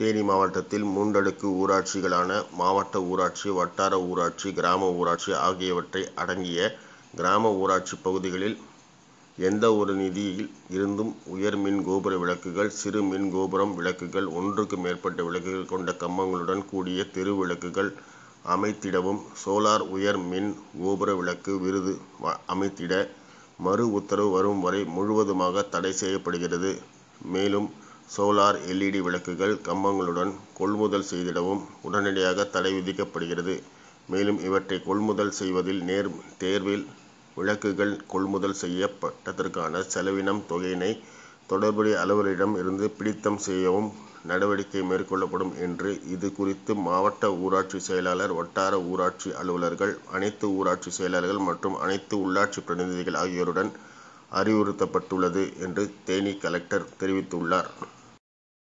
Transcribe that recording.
தேனி மாவட்டத்தில் மூன்றடுக்கு ஊராட்சிகளான மாவட்ட ஊராட்சி வட்டார ஊராட்சி கிராம ஊராட்சி ஆகியவற்றை அடங்கிய கிராம ஊராட்சி பகுதிகளில் எந்த ஒரு நிதியில் இருந்தும் உயர் மின் கோபுர விளக்குகள் சிறு மின் கோபுரம் விளக்குகள் ஒன்றுக்கு மேற்பட்ட விளக்குகள் கொண்ட கம்பங்களுடன் கூடிய தெரு விளக்குகள் அமைத்திடவும் சோலார் உயர் மின் கோபுர விளக்கு விருது அமைத்திட மறு உத்தரவு வரும் வரை முழுவதுமாக தடை செய்யப்படுகிறது மேலும் சோலார் எல்இடி e விளக்குகள் கம்பங்களுடன் கொள்முதல் செய்திடவும் உடனடியாக தடை விதிக்கப்படுகிறது மேலும் இவற்றை கொள்முதல் செய்வதில் நேர் தேர்வில் விளக்குகள் கொள்முதல் செய்யப்பட்டதற்கான செலவினம் தொகையினை தொடர்புடைய அலுவலரிடம் இருந்து பிடித்தம் செய்யவும் நடவடிக்கை மேற்கொள்ளப்படும் என்று இது குறித்து மாவட்ட ஊராட்சி செயலாளர் வட்டார ஊராட்சி அலுவலர்கள் அனைத்து ஊராட்சி செயலாளர்கள் மற்றும் அனைத்து உள்ளாட்சி பிரதிநிதிகள் ஆகியோருடன் அறிவுறுத்தப்பட்டுள்ளது என்று தேனி கலெக்டர் தெரிவித்துள்ளார்